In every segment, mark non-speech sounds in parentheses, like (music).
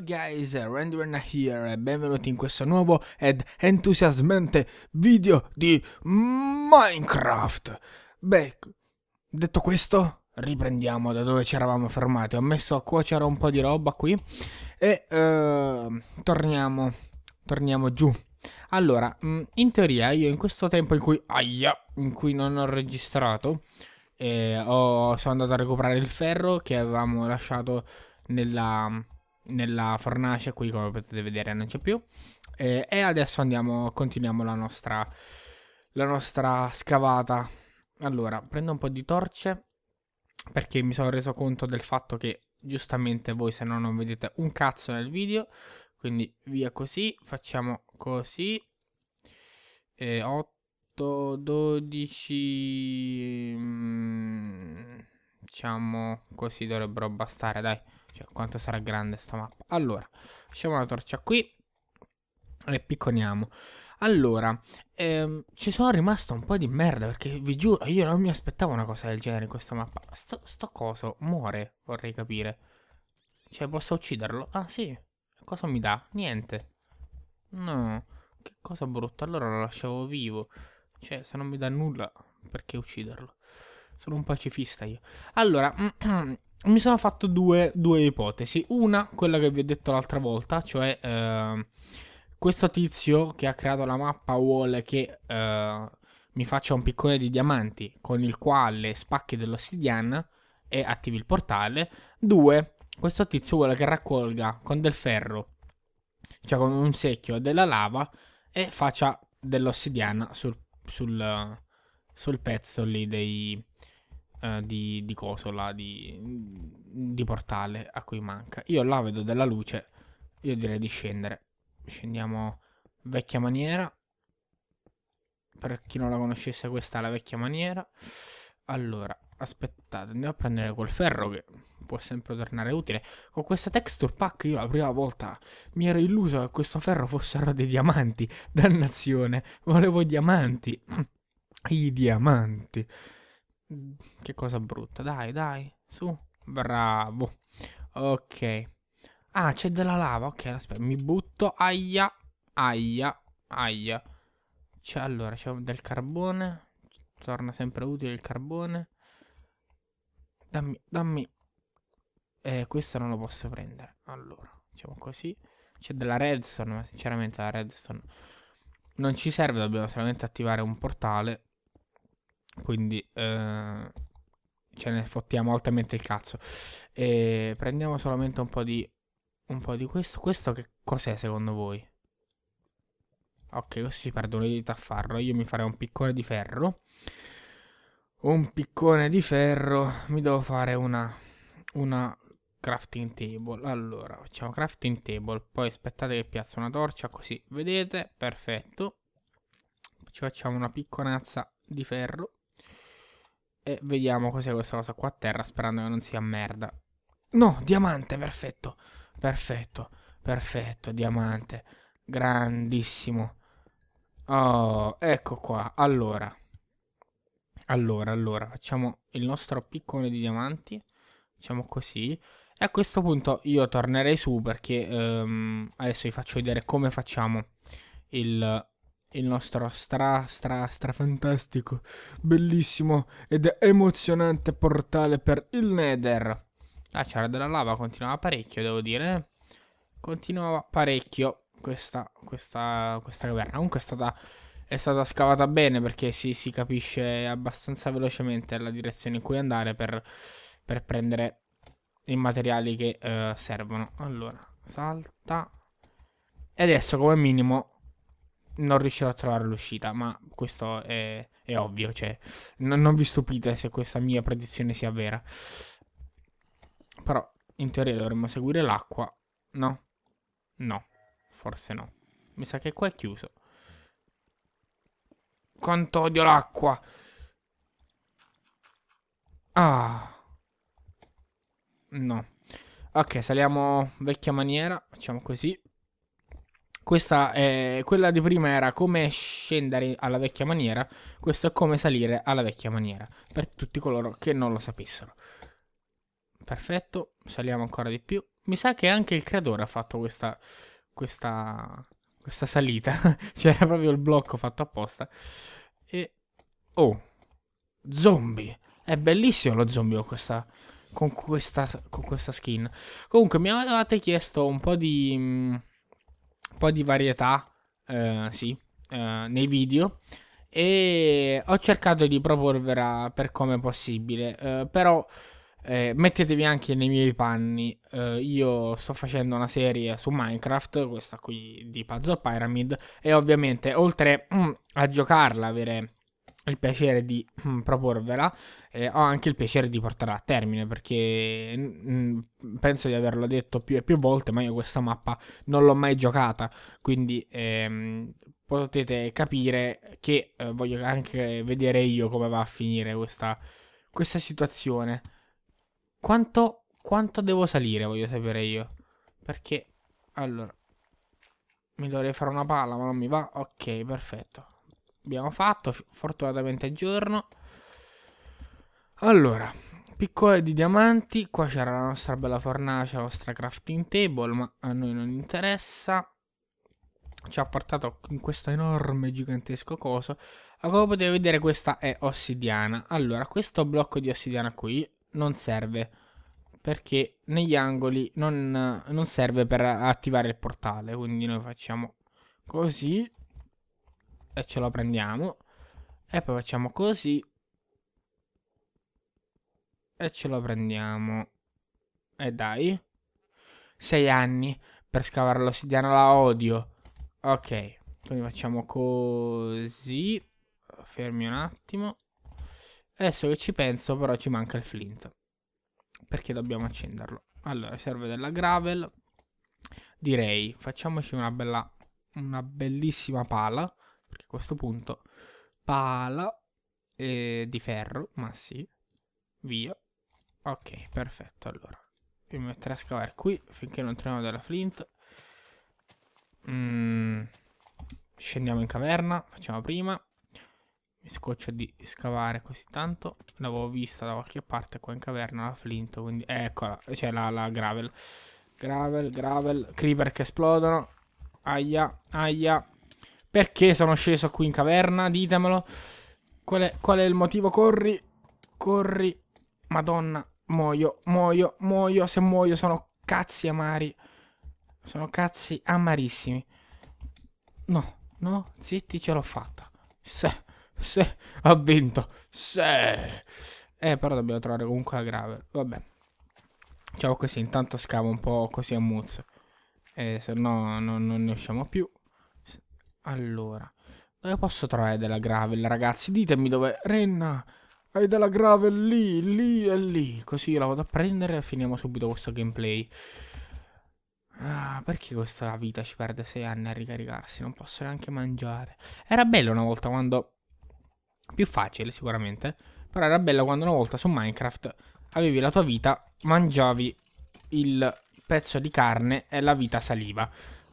Hello guys, Rendren here e benvenuti in questo nuovo ed entusiasmante video di Minecraft. Beh, detto questo, riprendiamo da dove ci eravamo fermati. Ho messo a cuocere un po' di roba qui e uh, torniamo, torniamo giù. Allora, mm, in teoria io in questo tempo in cui, aia, in cui non ho registrato, eh, ho, sono andato a recuperare il ferro che avevamo lasciato nella nella fornace qui come potete vedere non c'è più eh, e adesso andiamo continuiamo la nostra la nostra scavata allora prendo un po' di torce perché mi sono reso conto del fatto che giustamente voi se no non vedete un cazzo nel video quindi via così facciamo così eh, 8 12 mm, diciamo così dovrebbero bastare dai cioè, quanto sarà grande sta mappa. Allora, lasciamo la torcia qui e picconiamo. Allora, ehm, ci sono rimasto un po' di merda perché vi giuro, io non mi aspettavo una cosa del genere in questa mappa. Sto, sto coso muore, vorrei capire. Cioè, posso ucciderlo? Ah, sì. Cosa mi dà? Niente. No, che cosa brutta. Allora lo lasciavo vivo. Cioè, se non mi dà nulla, perché ucciderlo? Sono un pacifista io. Allora, (clears throat) mi sono fatto due, due, ipotesi. Una, quella che vi ho detto l'altra volta, cioè eh, questo tizio che ha creato la mappa vuole che eh, mi faccia un piccone di diamanti con il quale spacchi dell'ossidiana e attivi il portale. Due, questo tizio vuole che raccolga con del ferro, cioè con un secchio della lava e faccia dell'ossidiana sul, sul, sul pezzo lì dei eh, di, di coso là, di, di portale a cui manca. Io là vedo della luce, io direi di scendere. Scendiamo vecchia maniera. Per chi non la conoscesse questa è la vecchia maniera. Allora, aspettate, andiamo a prendere quel ferro che può sempre tornare utile. Con questa texture pack io la prima volta mi ero illuso che questo ferro fossero dei diamanti. (laughs) Dannazione, volevo (clears throat) i diamanti. I diamanti. Mm, che cosa brutta. Dai, dai. Su. Bravo. Ok. Ah, c'è della lava. Ok, aspetta. Mi butto. Aia. Aia. Aia. C'è allora, c'è del carbone. Torna sempre utile il carbone. Dammi, dammi. Eh, questa non lo posso prendere. Allora, facciamo così. C'è della redstone, ma sinceramente la redstone non ci serve. Dobbiamo solamente attivare un portale quindi eh, ce ne fottiamo altamente il cazzo. E prendiamo solamente un po' di... Un po' di questo. Questo che cos'è secondo voi? Ok, questo ci perdono di farlo Io mi farei un piccone di ferro. Un piccone di ferro. Mi devo fare una... Una crafting table. Allora, facciamo crafting table. Poi aspettate che piazza una torcia così. Vedete? Perfetto. Ci facciamo una picconazza di ferro. E vediamo cos'è questa cosa qua a terra, sperando che non sia merda. No, diamante, perfetto. Perfetto, perfetto, diamante. Grandissimo. Oh, ecco qua. Allora. Allora, allora, facciamo il nostro piccone di diamanti. Facciamo così. E a questo punto io tornerei su perché um, adesso vi faccio vedere come facciamo il il nostro stra stra stra fantastico, bellissimo ed emozionante portale per il Nether. La c'era della lava continuava parecchio, devo dire. Continuava parecchio questa, questa, questa caverna. Comunque è stata, è stata scavata bene perché si, si, capisce abbastanza velocemente la direzione in cui andare per, per prendere i materiali che eh, servono. Allora, salta. E adesso come minimo non riuscirò a trovare l'uscita, ma questo è, è ovvio, cioè, non, non vi stupite se questa mia predizione sia vera. Però in teoria dovremmo seguire l'acqua, no? No, forse no. Mi sa che qua è chiuso. Quanto odio l'acqua! Ah! No. Ok, saliamo vecchia maniera, facciamo così. Questa è, eh, quella di prima era come scendere alla vecchia maniera, questo è come salire alla vecchia maniera, per tutti coloro che non lo sapessero. Perfetto, saliamo ancora di più. Mi sa che anche il creatore ha fatto questa, questa, questa salita. (laughs) C'era proprio il blocco fatto apposta. E... Oh, zombie. È bellissimo lo zombie con questa, con questa, con questa skin. Comunque mi avevate chiesto un po' di... Mm, un po' di varietà, eh, sì, eh, nei video. E ho cercato di proporvela per come possibile, eh, però eh, mettetevi anche nei miei panni. Eh, io sto facendo una serie su Minecraft, questa qui di Puzzle Pyramid, e ovviamente oltre mm, a giocarla, avere il piacere di (clears throat) proporvela e ho anche il piacere di portarla a termine perché mh, penso di averlo detto più e più volte ma io questa mappa non l'ho mai giocata quindi ehm, potete capire che eh, voglio anche vedere io come va a finire questa, questa situazione quanto, quanto devo salire voglio sapere io perché allora mi dovrei fare una palla ma non mi va ok perfetto abbiamo fatto, fortunatamente è giorno. Allora, piccole di diamanti, qua c'era la nostra bella fornace, la nostra crafting table, ma a noi non interessa. Ci ha portato in questo enorme, gigantesco coso. Ma come potete vedere questa è ossidiana. Allora, questo blocco di ossidiana qui non serve perché negli angoli non, non serve per attivare il portale. Quindi noi facciamo così e ce lo prendiamo. E poi facciamo così. E ce lo prendiamo. E dai. Sei anni per scavare l'ossidiana la odio. Ok. Quindi facciamo così. Fermi un attimo. Adesso che ci penso però ci manca il flint. Perché dobbiamo accenderlo. Allora serve della gravel. Direi facciamoci una bella... Una bellissima pala perché a questo punto pala eh, di ferro, ma sì, via. Ok, perfetto, allora. mi metterò a scavare qui finché non troviamo della flint. Mm. Scendiamo in caverna, facciamo prima. Mi scoccio di scavare così tanto. L'avevo vista da qualche parte qua in caverna, la flint, quindi... Eh, eccola, c'è la, la gravel. Gravel, gravel, creeper che esplodono. Aia, aia. Perché sono sceso qui in caverna? Ditemelo. Qual è, qual è il motivo? Corri, corri. Madonna, muoio, muoio, muoio. Se muoio sono cazzi amari. Sono cazzi amarissimi. No, no, zitti, ce l'ho fatta. Se, se, ha vinto. Se. Eh, però dobbiamo trovare comunque la grave. Vabbè. Ciao così, intanto scavo un po' così a muzzo. E eh, se no, no non ne usciamo più. Allora, dove posso trovare della gravel, ragazzi? Ditemi dove... Renna, hai della gravel lì, lì e lì. Così io la vado a prendere e finiamo subito questo gameplay. Ah, perché questa vita ci perde 6 anni a ricaricarsi? Non posso neanche mangiare. Era bello una volta quando... Più facile sicuramente. Però era bello quando una volta su Minecraft avevi la tua vita, mangiavi il pezzo di carne e la vita saliva.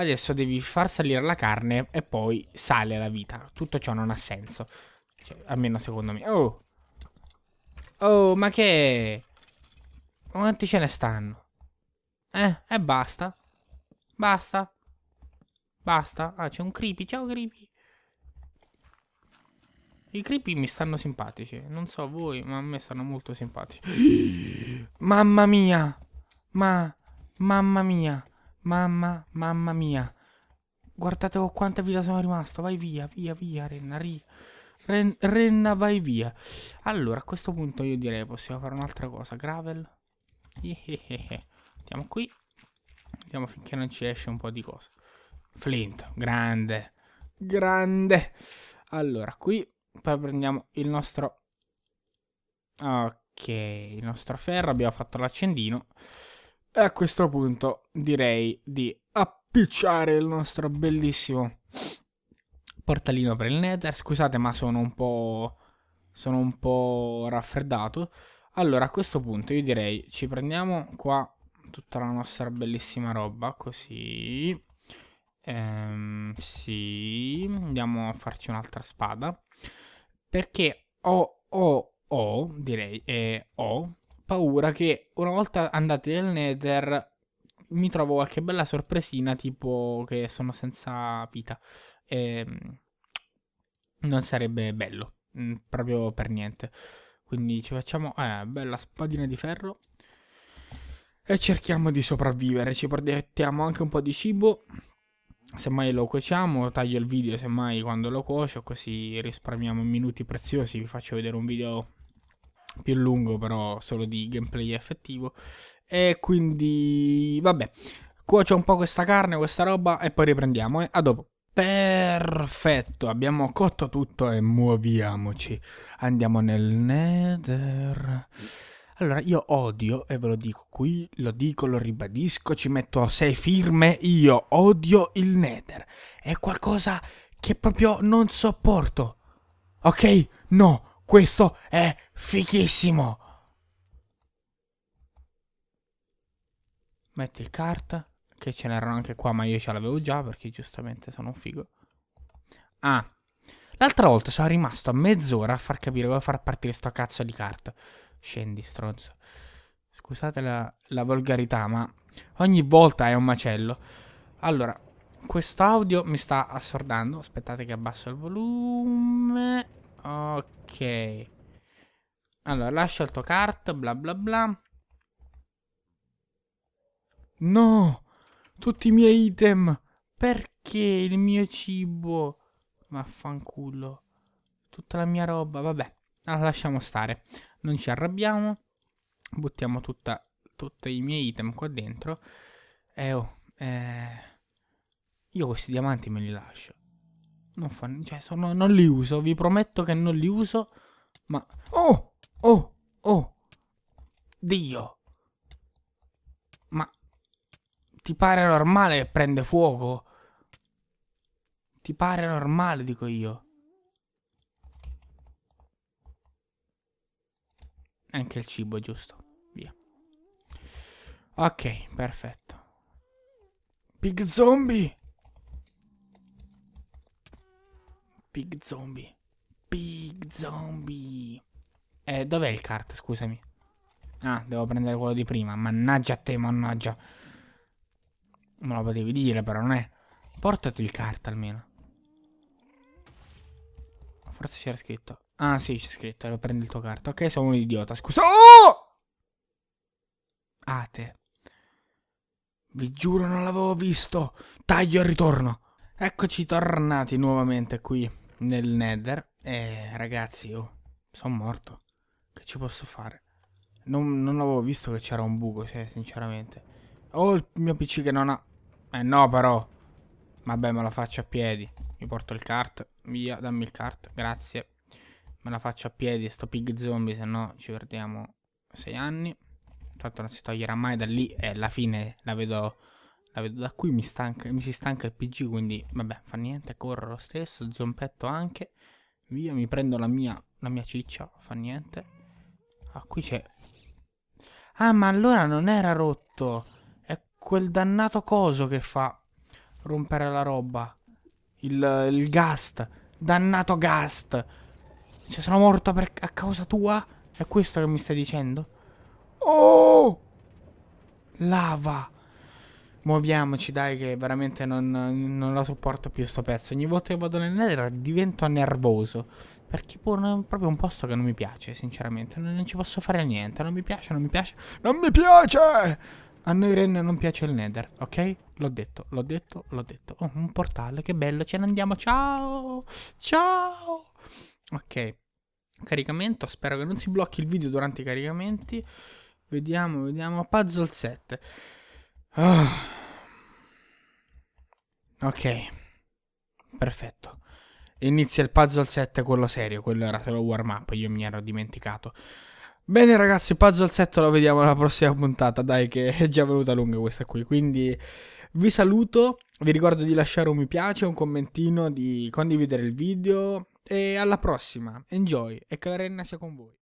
Adesso devi far salire la carne e poi sale la vita. Tutto ciò non ha senso. Cioè, almeno secondo me. Oh! Oh, ma che... Quanti ce ne stanno? Eh, e basta. Basta. Basta. Ah, c'è un creepy. Ciao creepy. I creepy mi stanno simpatici. Non so voi, ma a me stanno molto simpatici. (gasps) mamma mia! Ma... Mamma mia! Mamma, mamma mia. Guardate con quanta vita sono rimasto. Vai via, via, via, Renna. Ri... Ren... Renna, vai via. Allora, a questo punto io direi possiamo fare un'altra cosa. Gravel. Yehehehe. Andiamo qui. Andiamo finché non ci esce un po' di cose. Flint, grande. Grande. Allora, qui poi prendiamo il nostro... Ok, il nostro ferro. Abbiamo fatto l'accendino. E a questo punto direi di appicciare il nostro bellissimo portalino per il Nether. Scusate, ma sono un po'. Sono un po' raffreddato. Allora, a questo punto io direi ci prendiamo qua tutta la nostra bellissima roba, così. Ehm, sì, andiamo a farci un'altra spada. Perché ho, ho, ho, direi, eh, ho, paura che una volta andate nel Nether mi trovo qualche bella sorpresina, tipo che sono senza vita. E, ehm, non sarebbe bello, mm, proprio per niente. Quindi ci facciamo, eh, bella spadina di ferro. E cerchiamo di sopravvivere, ci portiamo anche un po' di cibo. Semmai lo cuociamo, taglio il video semmai quando lo cuocio, così risparmiamo minuti preziosi. Vi faccio vedere un video più lungo però solo di gameplay effettivo e quindi vabbè cuocio un po' questa carne questa roba e poi riprendiamo eh? a dopo Perfetto, abbiamo cotto tutto e muoviamoci. Andiamo nel nether. Allora, io odio, e ve lo dico qui, lo dico, lo ribadisco, ci metto sei firme, io odio il nether. È qualcosa che proprio non sopporto. Ok? No, questo è fichissimo. Metti il carta, che ce n'erano anche qua, ma io ce l'avevo già perché giustamente sono un figo. Ah, l'altra volta sono rimasto a mezz'ora a far capire come far partire sto cazzo di carta. Scendi, stronzo. Scusate la, la volgarità, ma ogni volta è un macello. Allora, questo audio mi sta assordando. Aspettate che abbasso il volume. Ok. Allora, lascia il tuo cart, bla bla bla. No! Tutti i miei item! Perché il mio cibo? Vaffanculo. Tutta la mia roba, vabbè. Allora lasciamo stare. Non ci arrabbiamo. Buttiamo tutta, tutti i miei item qua dentro. Eh oh, eh... Io questi diamanti me li lascio. Non, fa, cioè, sono, non li uso, vi prometto che non li uso, ma... Oh! Oh! Oh! Dio! Ma... Ti pare normale che prende fuoco? Ti pare normale, dico io. Anche il cibo, giusto. Via. Ok, perfetto. Big zombie! Pig zombie. Pig zombie. Eh, dov'è il cart, scusami? Ah, devo prendere quello di prima. Mannaggia a te, mannaggia. Me lo potevi dire, però, non è? Portati il cart, almeno. Forse c'era scritto. Ah, sì, c'è scritto. Allora prendi il tuo cart. Ok, sono un idiota. Scusa. Oh! Ate. Ah, Vi giuro, non l'avevo visto. Taglio e ritorno. Eccoci tornati nuovamente qui nel Nether. eh, ragazzi, io oh, sono morto. Che ci posso fare? Non, non avevo visto che c'era un buco, cioè, sinceramente. Oh, il mio PC che non ha... Eh no, però. Vabbè, me la faccio a piedi. Mi porto il cart. Via, dammi il cart. Grazie. Me la faccio a piedi, sto pig zombie, se no ci perdiamo sei anni. Tanto non si toglierà mai da lì e alla fine la vedo la vedo da qui mi, stanca, mi si stanca il PG, quindi vabbè, fa niente, corro lo stesso, zompetto anche. Via, mi prendo la mia, la mia ciccia, fa niente. Ah, qui c'è... Ah, ma allora non era rotto. È quel dannato coso che fa rompere la roba. Il, il gast. Dannato gast. Cioè, sono morto per, a causa tua? È questo che mi stai dicendo? Oh! Lava! Muoviamoci, dai, che veramente non, non la sopporto più sto pezzo. Ogni volta che vado nel Nether divento nervoso. Perché pur, boh, è proprio un posto che non mi piace, sinceramente. Non, non, ci posso fare niente. Non mi piace, non mi piace. Non mi piace! A noi Ren non piace il Nether, ok? L'ho detto, l'ho detto, l'ho detto. Oh, un portale, che bello, ce ne andiamo. Ciao! Ciao! Ok. Caricamento, spero che non si blocchi il video durante i caricamenti. Vediamo, vediamo. Puzzle 7. Ah. Ok, perfetto. Inizia il puzzle 7, quello serio, quello era solo warm up, io mi ero dimenticato. Bene ragazzi, puzzle 7 lo vediamo alla prossima puntata, dai che è già venuta lunga questa qui, quindi vi saluto, vi ricordo di lasciare un mi piace, un commentino, di condividere il video e alla prossima, enjoy e che la renna sia con voi.